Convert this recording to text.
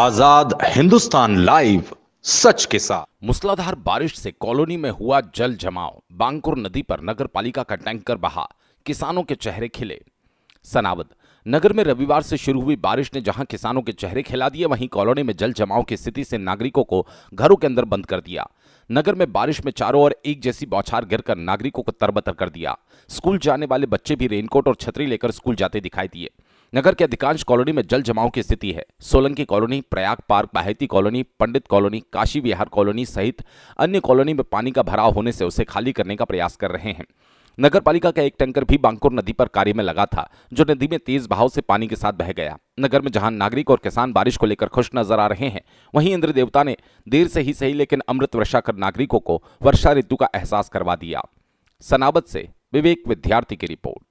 आजाद Hindustan live सच के साथ मूसलाधार बारिश से कॉलोनी में हुआ जल जमाव बांकुर नदी पर नगर पालिका का टैंकर बहा किसानों के चेहरे खिले सनावद नगर में रविवार से शुरू हुई बारिश ने जहां किसानों के चेहरे खिला दिए वहीं कॉलोनी में जल जमाव की स्थिति से नागरिकों को घरों के अंदर बंद कर दिया नगर में बारिश में चारों ओर एक जैसी बौछार गिरकर नागरिकों को तरबतर कर दिया स्कूल जाने वाले बच्चे भी रेनकोट और छतरी लेकर स्कूल जाते दिखाई दिए नगर के अधिकांश कॉलोनी में जल जमाव की स्थिति है Solanki colony Prayag park Baheti colony Pandit colony Kashi Vihar colony सहित अन्य कॉलोनी में पानी का भराव होने से उसे खाली करने का प्रयास कर रहे हैं नगर पालिका का एक टैंकर भी बांकुर नदी पर कार्य में लगा था जो नदी में तेज बहाव से पानी के साथ बह गया नगर में जहां नागरिक और किसान बारिश को लेकर खुश नजर आ रहे हैं वहीं इंद्र देवता ने देर से ही सही लेकिन अमृत वर्षा कर नागरिकों को वर्षा ऋतु का एहसास करवा दिया सनाबत से विवेक विद्यार्थी की रिपोर्ट